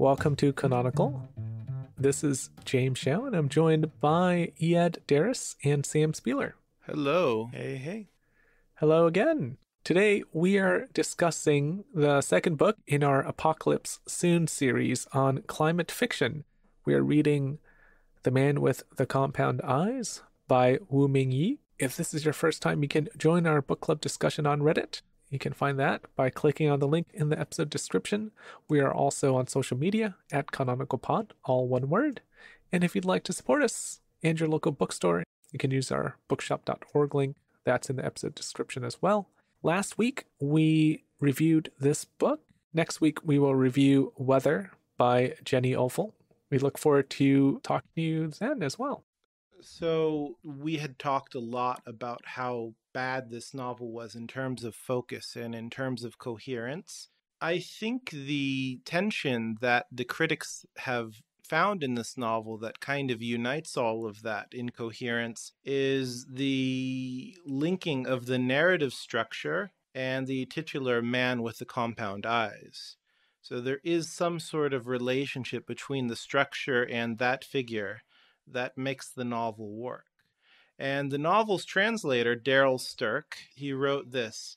Welcome to Canonical. This is James Shaw, and I'm joined by Iad Darris and Sam Spieler. Hello. Hey, hey. Hello again. Today, we are discussing the second book in our Apocalypse Soon series on climate fiction. We are reading The Man with the Compound Eyes by Wu Ming Yi. If this is your first time, you can join our book club discussion on Reddit. You can find that by clicking on the link in the episode description. We are also on social media at Canonical all one word. And if you'd like to support us and your local bookstore, you can use our bookshop.org link. That's in the episode description as well. Last week, we reviewed this book. Next week, we will review Weather by Jenny Offal. We look forward to talking to you then as well. So, we had talked a lot about how bad this novel was in terms of focus and in terms of coherence. I think the tension that the critics have found in this novel that kind of unites all of that incoherence is the linking of the narrative structure and the titular man with the compound eyes. So there is some sort of relationship between the structure and that figure that makes the novel work. And the novel's translator, Daryl Sterk, he wrote this.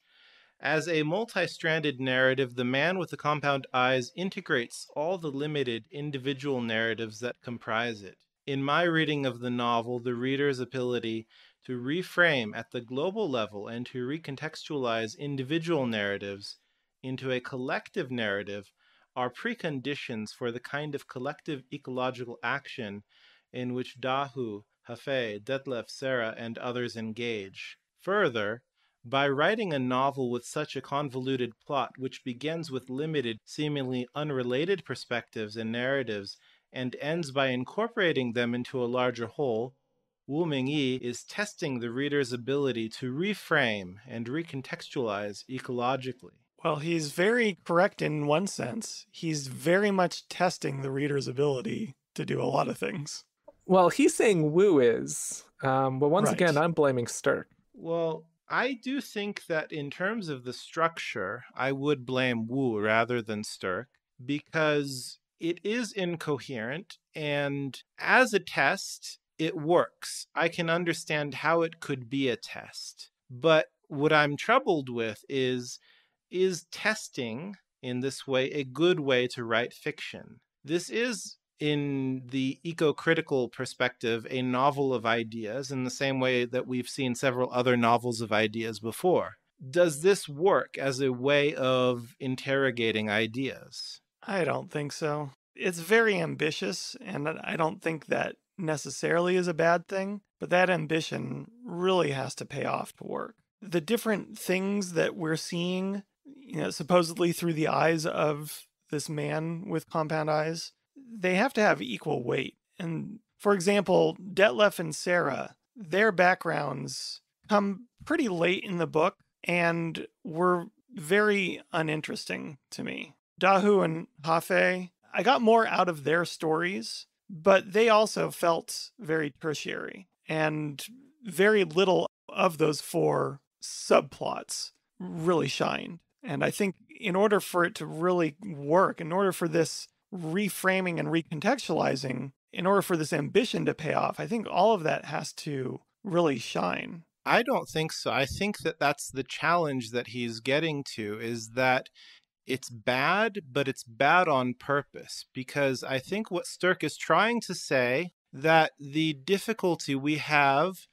As a multi stranded narrative, The Man with the Compound Eyes integrates all the limited individual narratives that comprise it. In my reading of the novel, the reader's ability to reframe at the global level and to recontextualize individual narratives into a collective narrative are preconditions for the kind of collective ecological action in which Dahu Hafe, Detlef Serra, and others engage. Further, by writing a novel with such a convoluted plot, which begins with limited, seemingly unrelated perspectives and narratives, and ends by incorporating them into a larger whole, Wu Mingyi is testing the reader's ability to reframe and recontextualize ecologically. Well, he's very correct in one sense. He's very much testing the reader's ability to do a lot of things. Well, he's saying Wu is. Um, but once right. again, I'm blaming Stirk. Well, I do think that in terms of the structure, I would blame Wu rather than Stirk because it is incoherent. And as a test, it works. I can understand how it could be a test. But what I'm troubled with is is testing in this way a good way to write fiction? This is in the eco critical perspective, a novel of ideas in the same way that we've seen several other novels of ideas before. Does this work as a way of interrogating ideas? I don't think so. It's very ambitious, and I don't think that necessarily is a bad thing, but that ambition really has to pay off to work. The different things that we're seeing, you know, supposedly through the eyes of this man with compound eyes, they have to have equal weight. And for example, Detlef and Sarah, their backgrounds come pretty late in the book and were very uninteresting to me. Dahu and Hafe, I got more out of their stories, but they also felt very tertiary and very little of those four subplots really shined. And I think in order for it to really work, in order for this reframing and recontextualizing in order for this ambition to pay off. I think all of that has to really shine. I don't think so. I think that that's the challenge that he's getting to is that it's bad, but it's bad on purpose because I think what Stirk is trying to say that the difficulty we have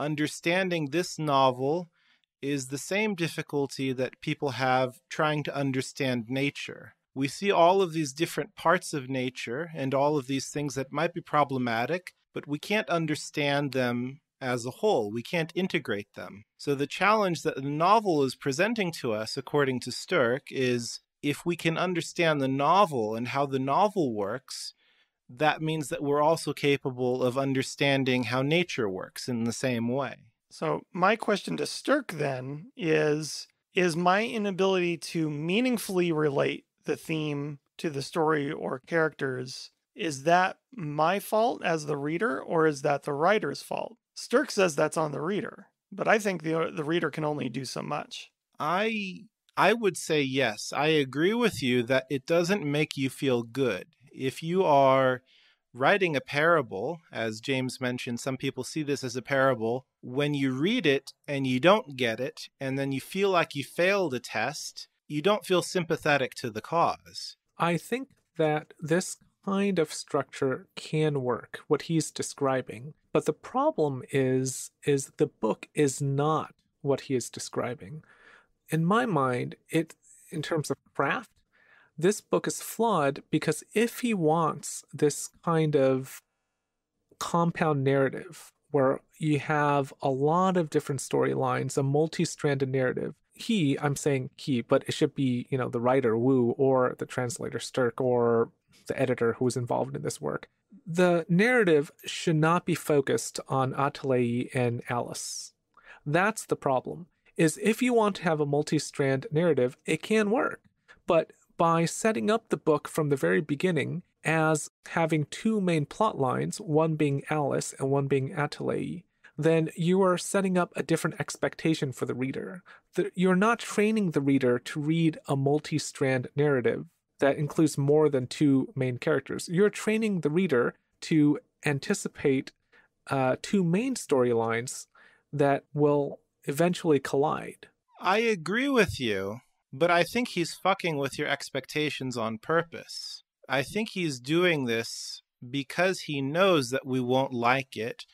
understanding this novel is the same difficulty that people have trying to understand nature we see all of these different parts of nature and all of these things that might be problematic, but we can't understand them as a whole. We can't integrate them. So the challenge that the novel is presenting to us, according to Sturck, is if we can understand the novel and how the novel works, that means that we're also capable of understanding how nature works in the same way. So, my question to Sturck then is Is my inability to meaningfully relate the theme to the story or characters, is that my fault as the reader or is that the writer's fault? Stirk says that's on the reader, but I think the the reader can only do so much. I I would say yes. I agree with you that it doesn't make you feel good. If you are writing a parable, as James mentioned, some people see this as a parable. When you read it and you don't get it, and then you feel like you failed a test, you don't feel sympathetic to the cause. I think that this kind of structure can work, what he's describing. But the problem is is the book is not what he is describing. In my mind, it in terms of craft, this book is flawed because if he wants this kind of compound narrative where you have a lot of different storylines, a multi stranded narrative, he, I'm saying he, but it should be, you know, the writer Wu or the translator Sterk, or the editor who was involved in this work. The narrative should not be focused on Atalei and Alice. That's the problem. Is if you want to have a multi-strand narrative, it can work. But by setting up the book from the very beginning as having two main plot lines, one being Alice and one being Atalei then you are setting up a different expectation for the reader. The, you're not training the reader to read a multi strand narrative that includes more than two main characters. You're training the reader to anticipate uh, two main storylines that will eventually collide. I agree with you, but I think he's fucking with your expectations on purpose. I think he's doing this because he knows that we won't like it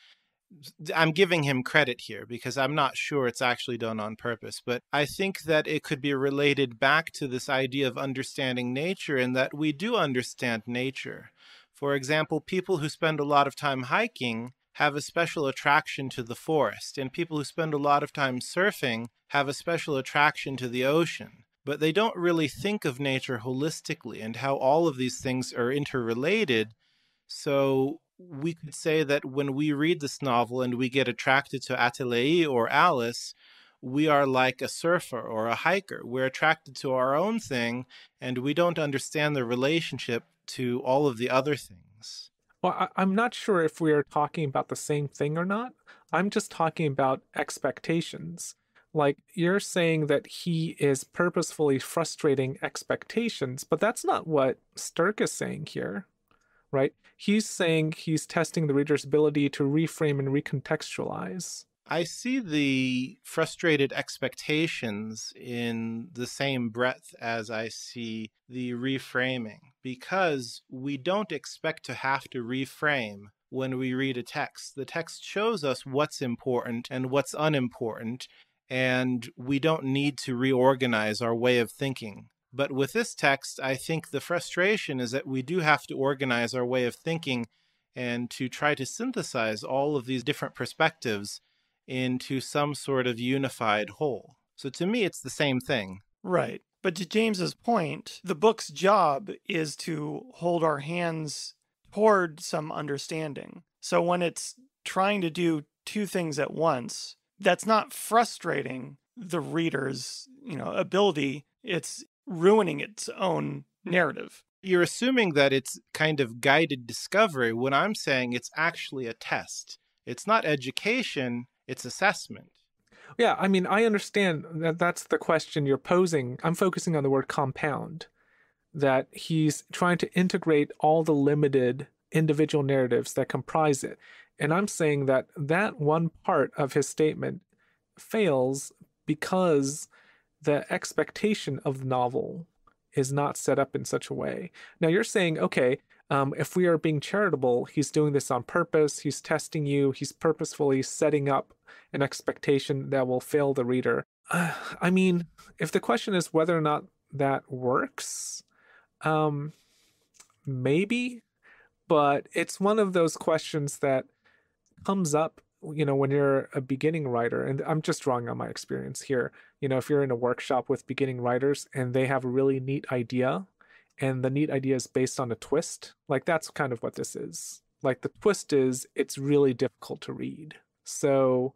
I'm giving him credit here because I'm not sure it's actually done on purpose, but I think that it could be related back to this idea of understanding nature and that we do understand nature. For example, people who spend a lot of time hiking have a special attraction to the forest, and people who spend a lot of time surfing have a special attraction to the ocean. But they don't really think of nature holistically and how all of these things are interrelated. So we could say that when we read this novel and we get attracted to Atelier or Alice, we are like a surfer or a hiker. We're attracted to our own thing and we don't understand the relationship to all of the other things. Well, I, am not sure if we are talking about the same thing or not. I'm just talking about expectations. Like you're saying that he is purposefully frustrating expectations, but that's not what Sturk is saying here right? He's saying he's testing the reader's ability to reframe and recontextualize. I see the frustrated expectations in the same breath as I see the reframing because we don't expect to have to reframe when we read a text. The text shows us what's important and what's unimportant, and we don't need to reorganize our way of thinking but with this text, I think the frustration is that we do have to organize our way of thinking and to try to synthesize all of these different perspectives into some sort of unified whole. So to me, it's the same thing. Right. But to James's point, the book's job is to hold our hands toward some understanding. So when it's trying to do two things at once, that's not frustrating the reader's, you know, ability. It's ruining its own hmm. narrative. You're assuming that it's kind of guided discovery when I'm saying it's actually a test. It's not education, it's assessment. Yeah, I mean, I understand that that's the question you're posing. I'm focusing on the word compound, that he's trying to integrate all the limited individual narratives that comprise it. And I'm saying that that one part of his statement fails because the expectation of the novel is not set up in such a way. Now you're saying, okay, um, if we are being charitable, he's doing this on purpose. He's testing you. He's purposefully setting up an expectation that will fail the reader. Uh, I mean, if the question is whether or not that works, um, maybe, but it's one of those questions that comes up, you know, when you're a beginning writer. And I'm just drawing on my experience here you know, if you're in a workshop with beginning writers and they have a really neat idea and the neat idea is based on a twist, like that's kind of what this is. Like the twist is it's really difficult to read. So,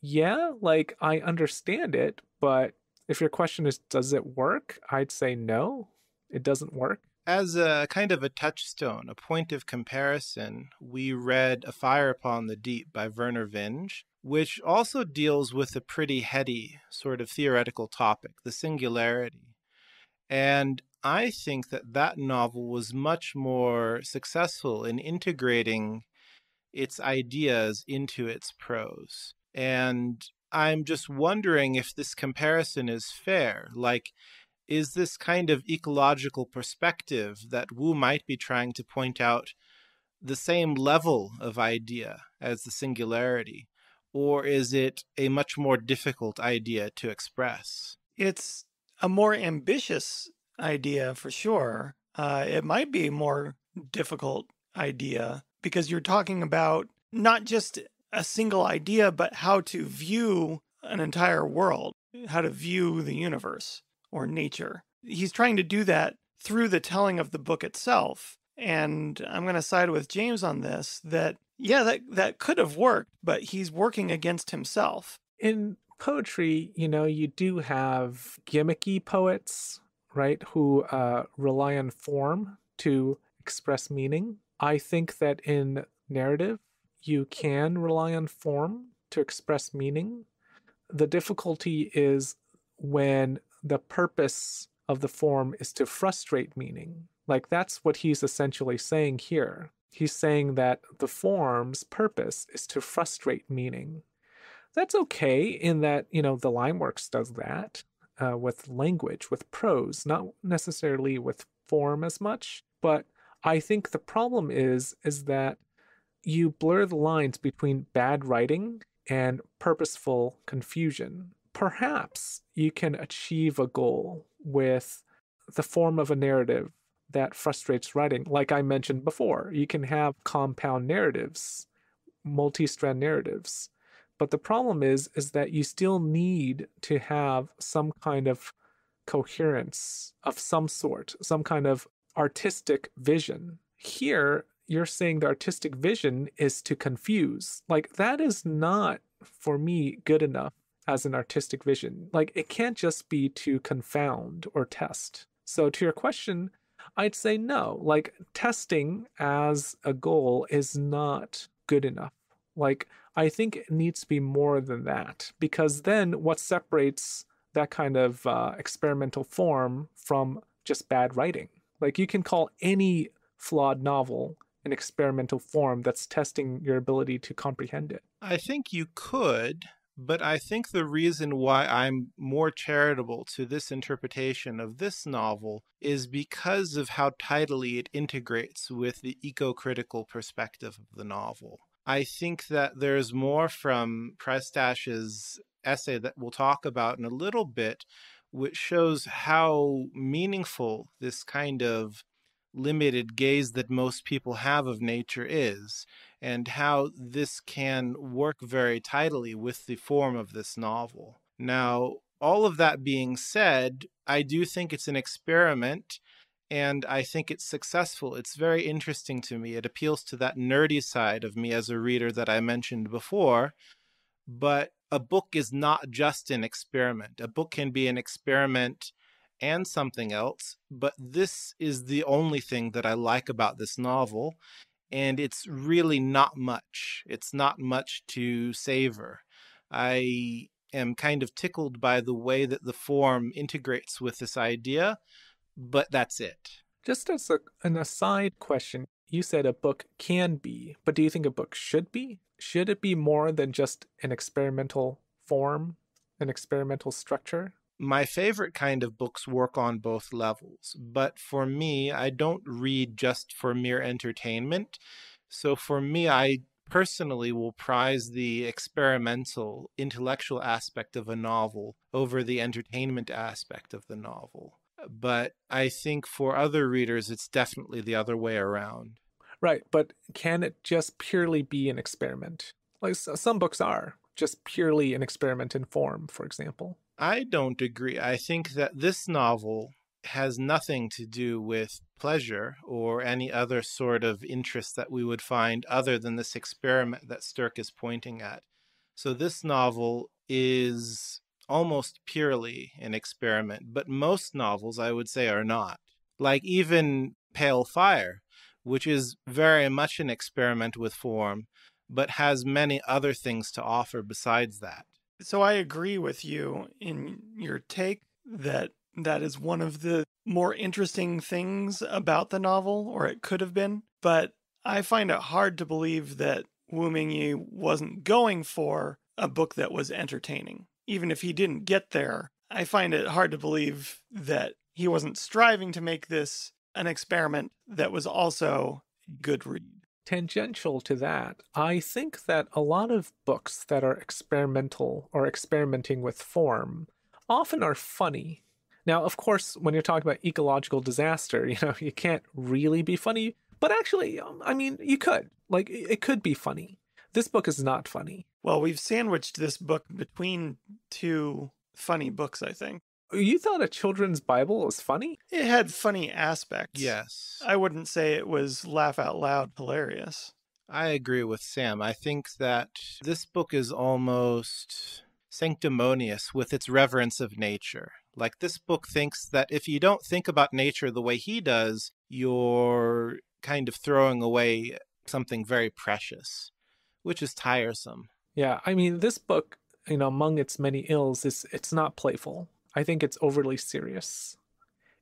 yeah, like I understand it, but if your question is does it work? I'd say no, it doesn't work. As a kind of a touchstone, a point of comparison, we read A Fire Upon the Deep by Werner Vinge, which also deals with a pretty heady sort of theoretical topic, the singularity. And I think that that novel was much more successful in integrating its ideas into its prose. And I'm just wondering if this comparison is fair. Like, is this kind of ecological perspective that Wu might be trying to point out the same level of idea as the singularity, or is it a much more difficult idea to express? It's a more ambitious idea for sure. Uh, it might be a more difficult idea because you're talking about not just a single idea, but how to view an entire world, how to view the universe or nature. He's trying to do that through the telling of the book itself. And I'm going to side with James on this that, yeah, that, that could have worked, but he's working against himself. In poetry, you know, you do have gimmicky poets, right, who uh, rely on form to express meaning. I think that in narrative, you can rely on form to express meaning. The difficulty is when the purpose of the form is to frustrate meaning. Like that's what he's essentially saying here. He's saying that the form's purpose is to frustrate meaning. That's okay in that, you know, the Limeworks does that uh, with language, with prose, not necessarily with form as much. But I think the problem is, is that you blur the lines between bad writing and purposeful confusion perhaps you can achieve a goal with the form of a narrative that frustrates writing. Like I mentioned before, you can have compound narratives, multi strand narratives. But the problem is, is that you still need to have some kind of coherence of some sort, some kind of artistic vision. Here, you're saying the artistic vision is to confuse. Like, that is not, for me, good enough as an artistic vision. Like it can't just be to confound or test. So to your question, I'd say no. Like testing as a goal is not good enough. Like I think it needs to be more than that because then what separates that kind of uh, experimental form from just bad writing? Like you can call any flawed novel an experimental form that's testing your ability to comprehend it. I think you could, but I think the reason why I'm more charitable to this interpretation of this novel is because of how tidily it integrates with the eco critical perspective of the novel. I think that there's more from Prestash's essay that we'll talk about in a little bit, which shows how meaningful this kind of limited gaze that most people have of nature is and how this can work very tidily with the form of this novel. Now, all of that being said, I do think it's an experiment and I think it's successful. It's very interesting to me. It appeals to that nerdy side of me as a reader that I mentioned before. But a book is not just an experiment, a book can be an experiment and something else. But this is the only thing that I like about this novel and it's really not much. It's not much to savor. I am kind of tickled by the way that the form integrates with this idea, but that's it. Just as a, an aside question, you said a book can be, but do you think a book should be? Should it be more than just an experimental form, an experimental structure? my favorite kind of books work on both levels. But for me, I don't read just for mere entertainment. So for me, I personally will prize the experimental, intellectual aspect of a novel over the entertainment aspect of the novel. But I think for other readers, it's definitely the other way around. Right. But can it just purely be an experiment? Like some books are just purely an experiment in form, for example. I don't agree. I think that this novel has nothing to do with pleasure or any other sort of interest that we would find other than this experiment that Stirk is pointing at. So this novel is almost purely an experiment, but most novels I would say are not. Like even Pale Fire, which is very much an experiment with form, but has many other things to offer besides that. So I agree with you in your take that that is one of the more interesting things about the novel, or it could have been. But I find it hard to believe that Wu Mingyi wasn't going for a book that was entertaining. Even if he didn't get there, I find it hard to believe that he wasn't striving to make this an experiment that was also good read tangential to that, I think that a lot of books that are experimental or experimenting with form often are funny. Now, of course, when you're talking about ecological disaster, you know, you can't really be funny, but actually, um, I mean, you could. Like, it could be funny. This book is not funny. Well, we've sandwiched this book between two funny books, I think. You thought a children's Bible was funny? It had funny aspects. Yes. I wouldn't say it was laugh out loud hilarious. I agree with Sam. I think that this book is almost sanctimonious with its reverence of nature. Like this book thinks that if you don't think about nature the way he does, you're kind of throwing away something very precious, which is tiresome. Yeah, I mean this book, you know, among its many ills is it's not playful. I think it's overly serious.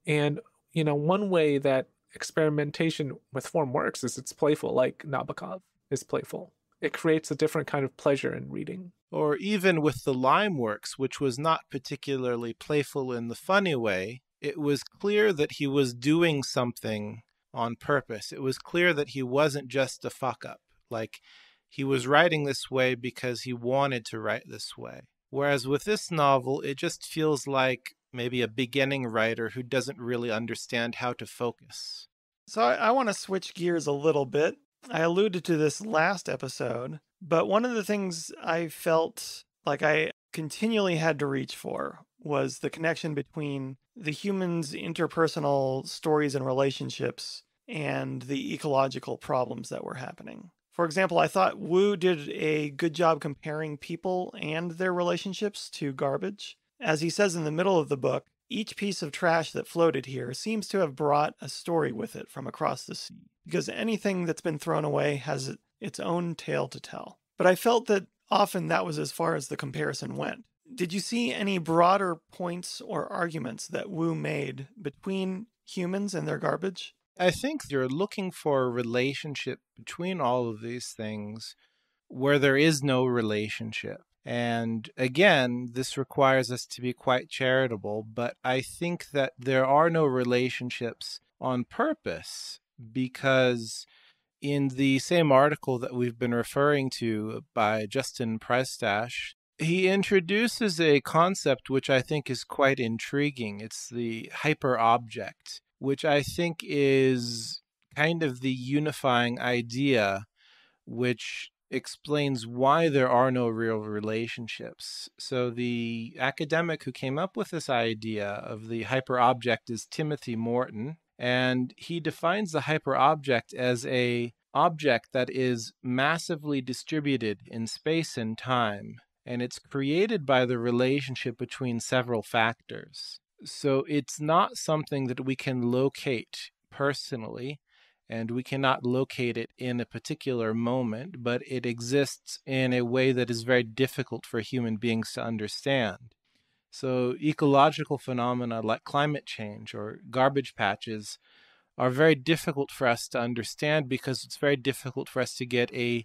And, you know, one way that experimentation with form works is it's playful, like Nabokov is playful. It creates a different kind of pleasure in reading. Or even with the lime works, which was not particularly playful in the funny way, it was clear that he was doing something on purpose. It was clear that he wasn't just a fuck up. Like, he was writing this way because he wanted to write this way. Whereas with this novel, it just feels like maybe a beginning writer who doesn't really understand how to focus. So I, I want to switch gears a little bit. I alluded to this last episode, but one of the things I felt like I continually had to reach for was the connection between the human's interpersonal stories and relationships and the ecological problems that were happening. For example, I thought Wu did a good job comparing people and their relationships to garbage. As he says in the middle of the book, each piece of trash that floated here seems to have brought a story with it from across the sea, because anything that's been thrown away has its own tale to tell. But I felt that often that was as far as the comparison went. Did you see any broader points or arguments that Wu made between humans and their garbage? I think you're looking for a relationship between all of these things where there is no relationship. And again, this requires us to be quite charitable, but I think that there are no relationships on purpose because in the same article that we've been referring to by Justin Prestash, he introduces a concept which I think is quite intriguing. It's the hyperobject which I think is kind of the unifying idea which explains why there are no real relationships. So the academic who came up with this idea of the hyperobject is Timothy Morton, and he defines the hyperobject as a object that is massively distributed in space and time, and it's created by the relationship between several factors. So it's not something that we can locate personally, and we cannot locate it in a particular moment, but it exists in a way that is very difficult for human beings to understand. So, ecological phenomena like climate change or garbage patches are very difficult for us to understand because it's very difficult for us to get a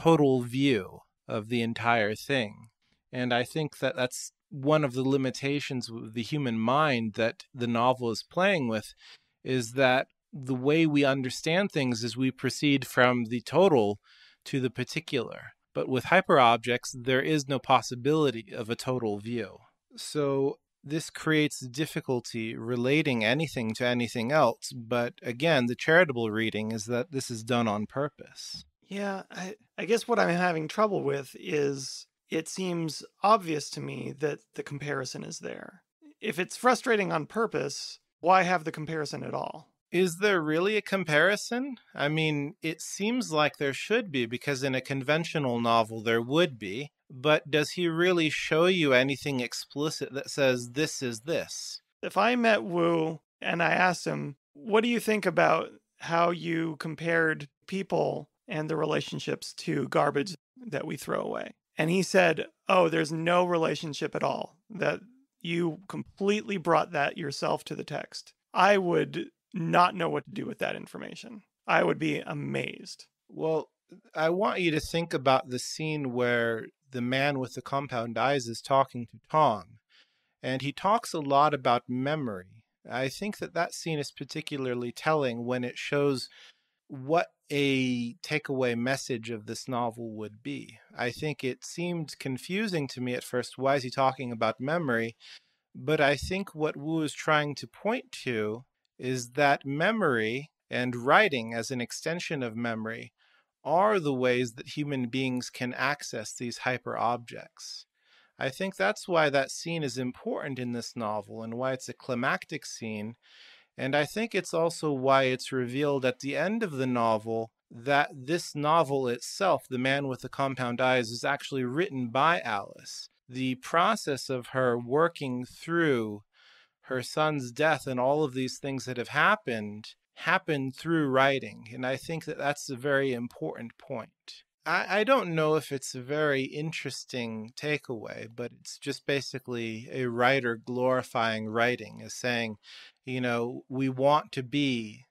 total view of the entire thing. And I think that that's one of the limitations of the human mind that the novel is playing with is that the way we understand things is we proceed from the total to the particular. But with hyperobjects, there is no possibility of a total view. So this creates difficulty relating anything to anything else. But again, the charitable reading is that this is done on purpose. Yeah, I, I guess what I'm having trouble with is it seems obvious to me that the comparison is there. If it's frustrating on purpose, why have the comparison at all? Is there really a comparison? I mean, it seems like there should be because in a conventional novel there would be, but does he really show you anything explicit that says this is this? If I met Wu and I asked him, what do you think about how you compared people and the relationships to garbage that we throw away? And he said, Oh, there's no relationship at all. That you completely brought that yourself to the text. I would not know what to do with that information. I would be amazed. Well, I want you to think about the scene where the man with the compound eyes is talking to Tom, and he talks a lot about memory. I think that that scene is particularly telling when it shows what a takeaway message of this novel would be. I think it seemed confusing to me at first. Why is he talking about memory? But I think what Wu is trying to point to is that memory and writing as an extension of memory are the ways that human beings can access these hyper objects. I think that's why that scene is important in this novel and why it's a climactic scene and I think it's also why it's revealed at the end of the novel that this novel itself, The Man with the Compound Eyes, is actually written by Alice. The process of her working through her son's death and all of these things that have happened happened through writing. And I think that that's a very important point. I, I don't know if it's a very interesting takeaway, but it's just basically a writer glorifying writing as saying, you know, we want to be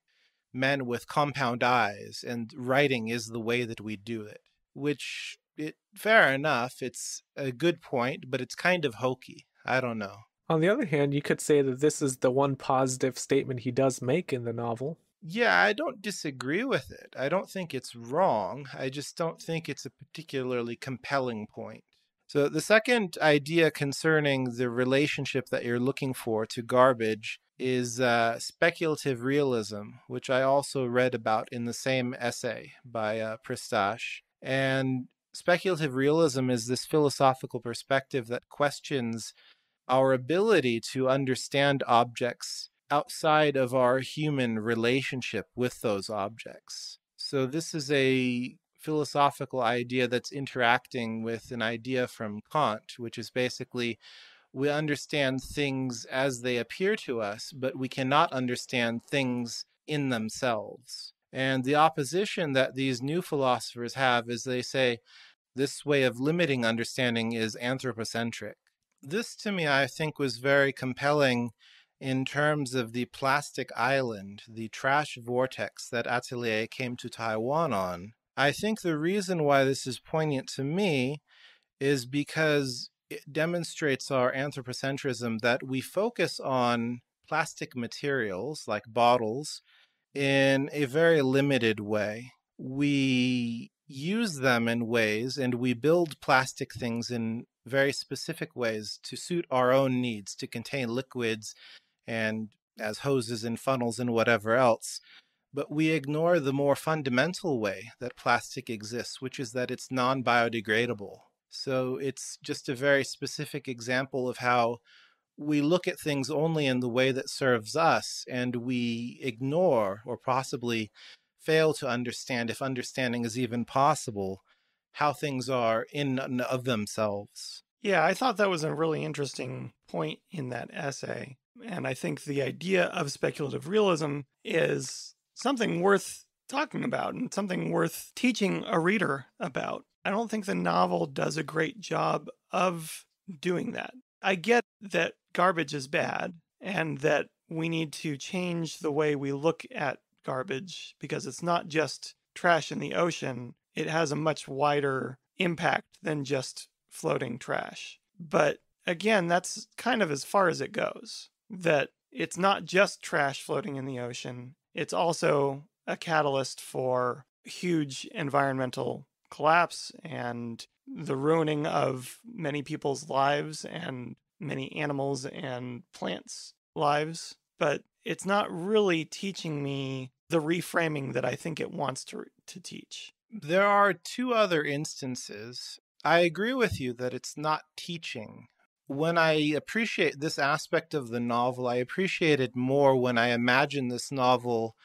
men with compound eyes, and writing is the way that we do it, which it fair enough. It's a good point, but it's kind of hokey. I don't know. On the other hand, you could say that this is the one positive statement he does make in the novel, yeah, I don't disagree with it. I don't think it's wrong. I just don't think it's a particularly compelling point. So, the second idea concerning the relationship that you're looking for to garbage is uh, speculative realism, which I also read about in the same essay by uh, And speculative realism is this philosophical perspective that questions our ability to understand objects outside of our human relationship with those objects. So, this is a philosophical idea that's interacting with an idea from Kant, which is basically we understand things as they appear to us, but we cannot understand things in themselves. And the opposition that these new philosophers have is they say this way of limiting understanding is anthropocentric. This, to me, I think was very compelling in terms of the plastic island, the trash vortex that Atelier came to Taiwan on, I think the reason why this is poignant to me is because it demonstrates our anthropocentrism that we focus on plastic materials like bottles in a very limited way. We use them in ways and we build plastic things in very specific ways to suit our own needs to contain liquids and as hoses and funnels and whatever else. But we ignore the more fundamental way that plastic exists, which is that it's non biodegradable. So it's just a very specific example of how we look at things only in the way that serves us and we ignore or possibly fail to understand, if understanding is even possible, how things are in and of themselves. Yeah, I thought that was a really interesting point in that essay and I think the idea of speculative realism is something worth talking about and something worth teaching a reader about. I don't think the novel does a great job of doing that. I get that garbage is bad and that we need to change the way we look at garbage because it's not just trash in the ocean, it has a much wider impact than just floating trash. But again, that's kind of as far as it goes that it's not just trash floating in the ocean, it's also a catalyst for huge environmental collapse and the ruining of many people's lives and many animals and plants' lives. But it's not really teaching me the reframing that I think it wants to, to teach. There are two other instances. I agree with you that it's not teaching when I appreciate this aspect of the novel, I appreciate it more when I imagine this novel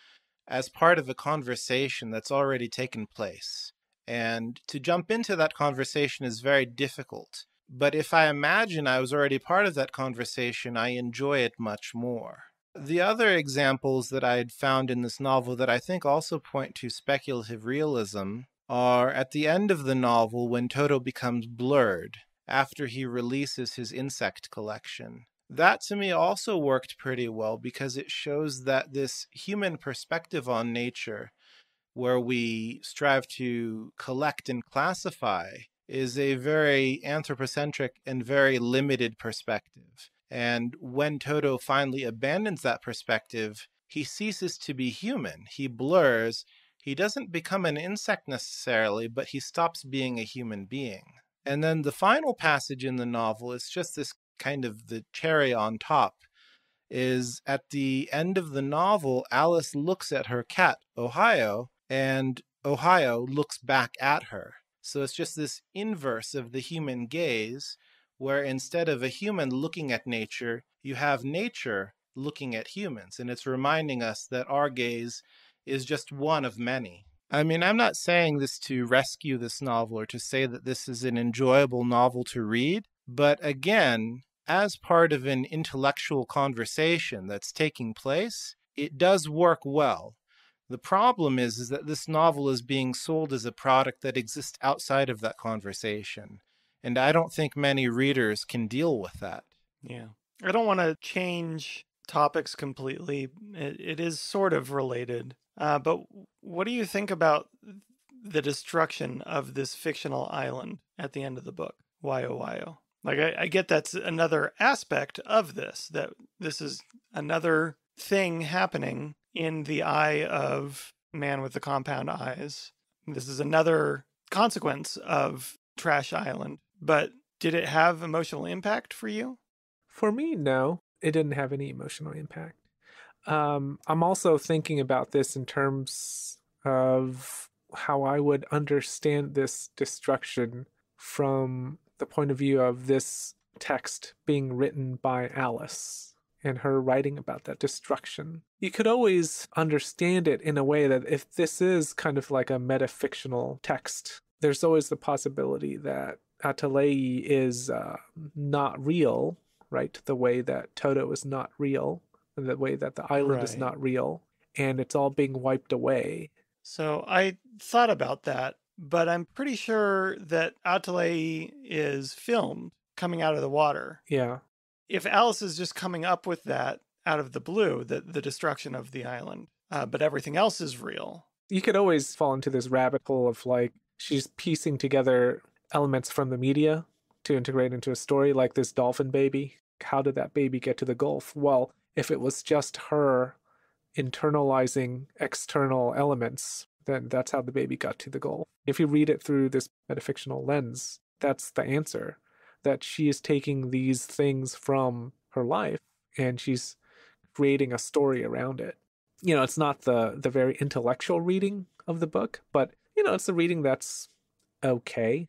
as part of a conversation that's already taken place. And to jump into that conversation is very difficult. But if I imagine I was already part of that conversation, I enjoy it much more. The other examples that I had found in this novel that I think also point to speculative realism are at the end of the novel when Toto becomes blurred after he releases his insect collection. That to me also worked pretty well because it shows that this human perspective on nature, where we strive to collect and classify, is a very anthropocentric and very limited perspective. And when Toto finally abandons that perspective, he ceases to be human. He blurs. He doesn't become an insect necessarily, but he stops being a human being. And then the final passage in the novel is just this kind of the cherry on top is at the end of the novel, Alice looks at her cat, Ohio, and Ohio looks back at her. So it's just this inverse of the human gaze, where instead of a human looking at nature, you have nature looking at humans. And it's reminding us that our gaze is just one of many. I mean, I'm not saying this to rescue this novel or to say that this is an enjoyable novel to read, but again, as part of an intellectual conversation that's taking place, it does work well. The problem is, is that this novel is being sold as a product that exists outside of that conversation. And I don't think many readers can deal with that. Yeah. I don't want to change topics completely. it, it is sort of related, uh, but what do you think about the destruction of this fictional island at the end of the book? Why oh why oh? Like I, I get that's another aspect of this that this is another thing happening in the eye of man with the compound eyes. This is another consequence of Trash Island. But did it have emotional impact for you? For me, no. It didn't have any emotional impact. Um, I'm also thinking about this in terms of how I would understand this destruction from the point of view of this text being written by Alice and her writing about that destruction. You could always understand it in a way that if this is kind of like a metafictional text, there's always the possibility that Atalei is uh, not real, right? The way that Toto is not real the way that the island right. is not real and it's all being wiped away. So I thought about that, but I'm pretty sure that Atalay is filmed coming out of the water. Yeah. If Alice is just coming up with that out of the blue, the, the destruction of the island, uh, but everything else is real. You could always fall into this rabbit hole of like, she's piecing together elements from the media to integrate into a story, like this dolphin baby. How did that baby get to the Gulf? Well, if it was just her internalizing external elements, then that's how the baby got to the goal. If you read it through this metafictional lens, that's the answer that she is taking these things from her life and she's creating a story around it. You know, it's not the the very intellectual reading of the book, but you know, it's a reading that's okay.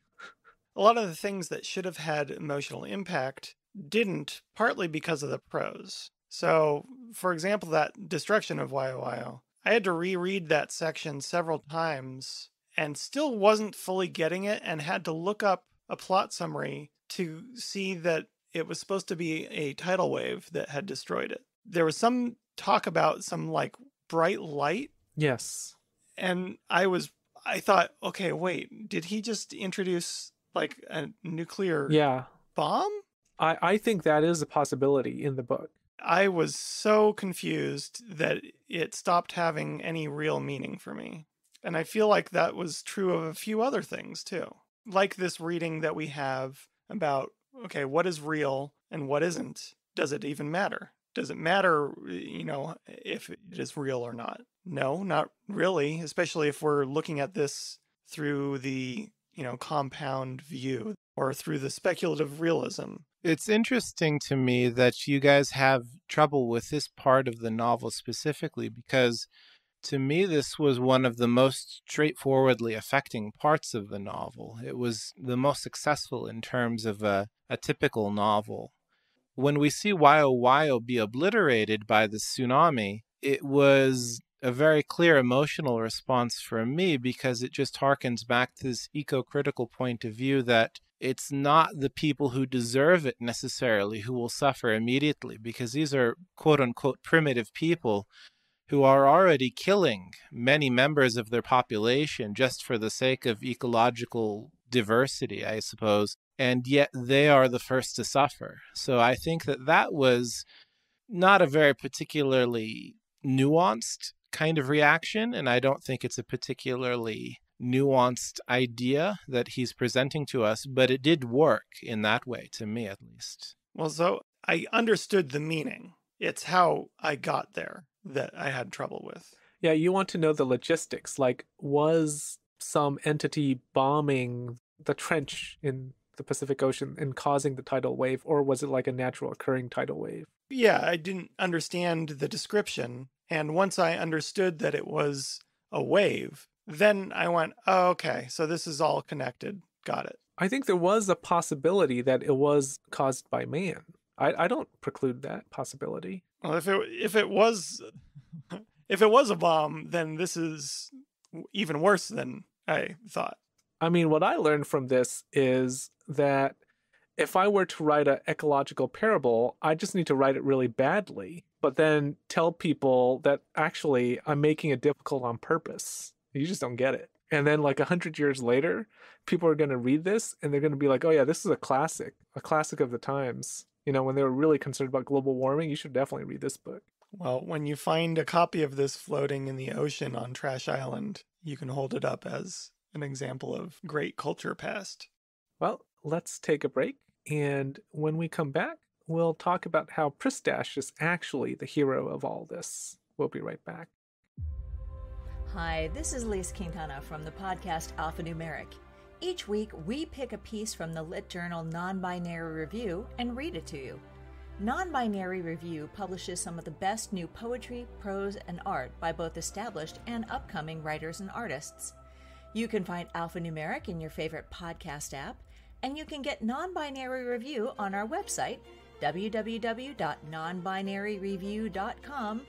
A lot of the things that should have had emotional impact didn't, partly because of the prose. So, for example, that destruction of YOYO, I had to reread that section several times and still wasn't fully getting it and had to look up a plot summary to see that it was supposed to be a tidal wave that had destroyed it. There was some talk about some like bright light. Yes. And I was I thought, okay, wait, did he just introduce like a nuclear yeah. bomb? I, I think that is a possibility in the book. I was so confused that it stopped having any real meaning for me. And I feel like that was true of a few other things too. Like this reading that we have about okay, what is real and what isn't? Does it even matter? Does it matter, uh, you know, if it is real or not? No, not really, especially if we're looking at this through the, you know, compound view or through the speculative realism it's interesting to me that you guys have trouble with this part of the novel specifically because to me this was one of the most straightforwardly affecting parts of the novel. It was the most successful in terms of a, a typical novel. When we see Wayo oh oh be obliterated by the tsunami, it was a very clear emotional response for me because it just harkens back to this eco critical point of view that it's not the people who deserve it necessarily who will suffer immediately because these are quote unquote primitive people who are already killing many members of their population just for the sake of ecological diversity, I suppose. And yet they are the first to suffer. So I think that that was not a very particularly nuanced kind of reaction. And I don't think it's a particularly nuanced idea that he's presenting to us, but it did work in that way, to me at least. Well, so I understood the meaning. It's how I got there that I had trouble with. Yeah, you want to know the logistics. Like, was some entity bombing the trench in the Pacific Ocean and causing the tidal wave, or was it like a natural occurring tidal wave? Yeah, I didn't understand the description. And once I understood that it was a wave, then I went, oh, okay, so this is all connected. Got it. I think there was a possibility that it was caused by man. I, I don't preclude that possibility. Well, if it if it was if it was a bomb, then this is even worse than I thought. I mean, what I learned from this is that if I were to write an ecological parable, I just need to write it really badly, but then tell people that actually I'm making it difficult on purpose. You just don't get it. And then like a hundred years later, people are going to read this and they're going to be like, oh yeah, this is a classic, a classic of the times. You know, when they were really concerned about global warming, you should definitely read this book. Well, when you find a copy of this floating in the ocean on Trash Island, you can hold it up as an example of great culture past. Well, let's take a break. And when we come back, we'll talk about how Pristash is actually the hero of all this. We'll be right back. Hi, this is Lise Quintana from the podcast Alphanumeric. Each week, we pick a piece from the Lit Journal Non Binary Review and read it to you. Non Binary Review publishes some of the best new poetry, prose, and art by both established and upcoming writers and artists. You can find Alphanumeric in your favorite podcast app, and you can get Non Binary Review on our website, www.nonbinaryreview.com,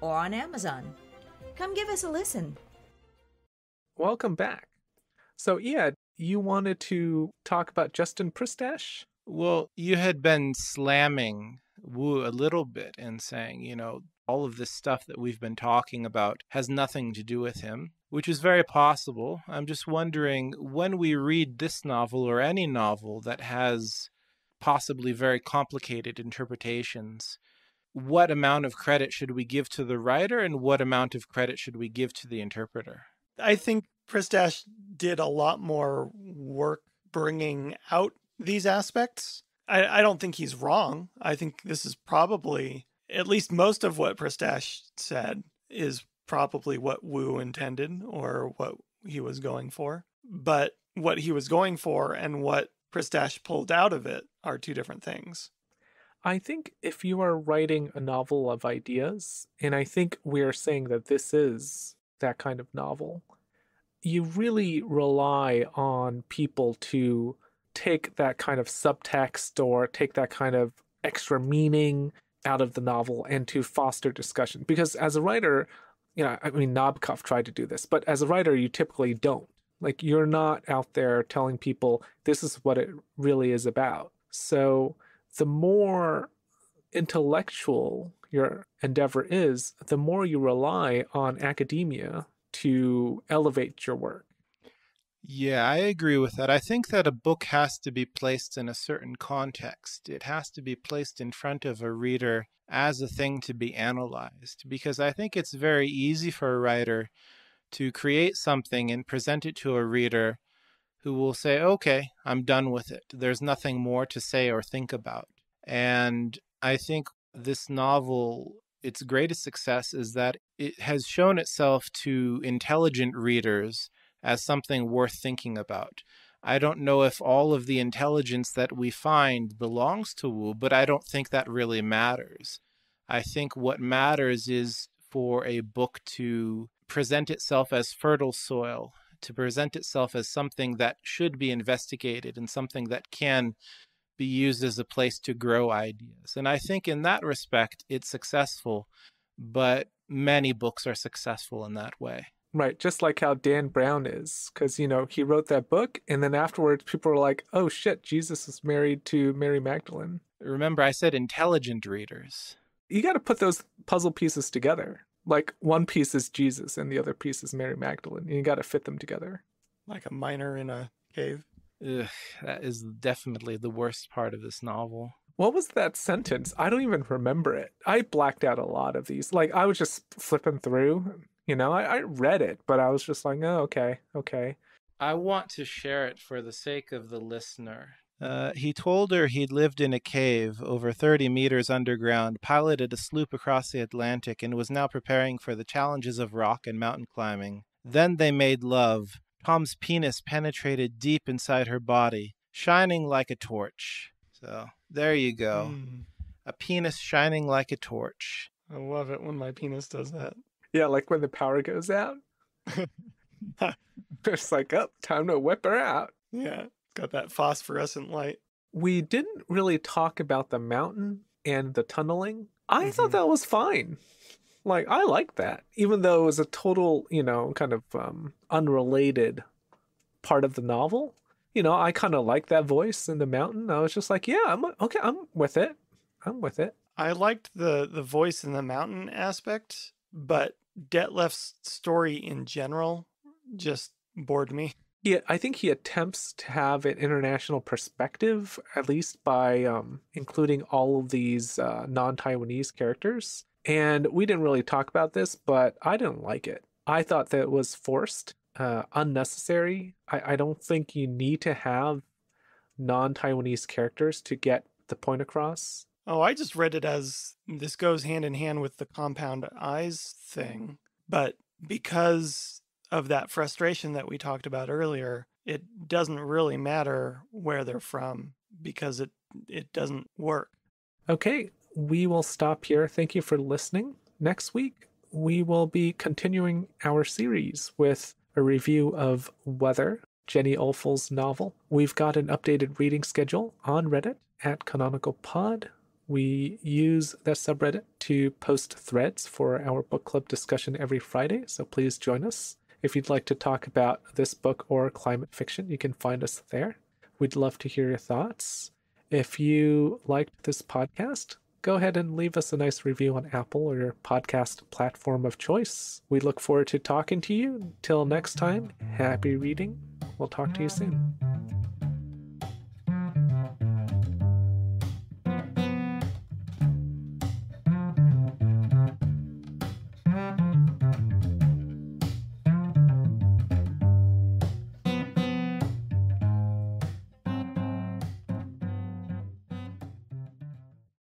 or on Amazon. Come give us a listen. Welcome back. So, yeah, you wanted to talk about Justin Pristash? Well, you had been slamming Wu a little bit and saying, you know, all of this stuff that we've been talking about has nothing to do with him, which is very possible. I'm just wondering when we read this novel or any novel that has possibly very complicated interpretations, what amount of credit should we give to the writer and what amount of credit should we give to the interpreter? I think Pristash did a lot more work bringing out these aspects. I, I, don't think he's wrong. I think this is probably, at least most of what Pristash said is probably what Wu intended or what he was going for. But what he was going for and what Pristash pulled out of it are two different things. I think if you are writing a novel of ideas, and I think we are saying that this is that kind of novel, you really rely on people to take that kind of subtext or take that kind of extra meaning out of the novel and to foster discussion. Because as a writer, you know, I mean, Nabokov tried to do this, but as a writer, you typically don't. Like, you're not out there telling people this is what it really is about. So, the more intellectual your endeavor is, the more you rely on academia to elevate your work. Yeah, I agree with that. I think that a book has to be placed in a certain context. It has to be placed in front of a reader as a thing to be analyzed, because I think it's very easy for a writer to create something and present it to a reader who will say, okay, I'm done with it. There's nothing more to say or think about. And I think this novel, its greatest success is that it has shown itself to intelligent readers as something worth thinking about. I don't know if all of the intelligence that we find belongs to Wu, but I don't think that really matters. I think what matters is for a book to present itself as fertile soil to present itself as something that should be investigated and something that can be used as a place to grow ideas. And I think in that respect, it's successful, but many books are successful in that way. Right, just like how Dan Brown is, because you know he wrote that book, and then afterwards people were like, "Oh shit, Jesus was married to Mary Magdalene." Remember, I said intelligent readers. You got to put those puzzle pieces together like one piece is Jesus and the other piece is Mary Magdalene, and you got to fit them together. Like a miner in a cave. Ugh, that is definitely the worst part of this novel. What was that sentence? I don't even remember it. I blacked out a lot of these. Like I was just flipping through, you know. I, I read it, but I was just like, oh, okay, okay. I want to share it for the sake of the listener uh, he told her he'd lived in a cave over 30 meters underground, piloted a sloop across the Atlantic, and was now preparing for the challenges of rock and mountain climbing. Then they made love. Tom's penis penetrated deep inside her body, shining like a torch. So there you go. Mm. A penis shining like a torch. I love it when my penis does that. Yeah, like when the power goes out. it's like, oh, time to whip her out. Yeah. Got that phosphorescent light. We didn't really talk about the mountain and the tunneling. I mm-hmm. thought that was fine. Like I like that, even though it was a total, you know, kind of um, unrelated part of the novel. You know, I kind of like that voice in the mountain. I was just like, yeah, I'm okay. I'm with it. I'm with it. I liked the the voice in the mountain aspect, but Detlef's story in general just bored me. Yeah, I think he attempts to have an international perspective, at least by um, including all of these uh, non Taiwanese characters. And we didn't really talk about this, but I didn't like it. I thought that it was forced, uh, unnecessary. I, I don't think you need to have non Taiwanese characters to get the point across. Oh, I just read it as this goes hand in hand with the compound eyes thing. But because of that frustration that we talked about earlier, it doesn't really matter where they're from because it it doesn't work. Okay, we will stop here. Thank you for listening. Next week, we will be continuing our series with a review of Weather, Jenny Olfel's novel. We've got an updated reading schedule on Reddit at Canonical Pod. We use that subreddit to post threads for our book club discussion every Friday, so please join us. If you'd like to talk about this book or climate fiction, you can find us there. We'd love to hear your thoughts. If you liked this podcast, go ahead and leave us a nice review on Apple or your podcast platform of choice. We look forward to talking to you. Until next time, happy reading. We'll talk to you soon.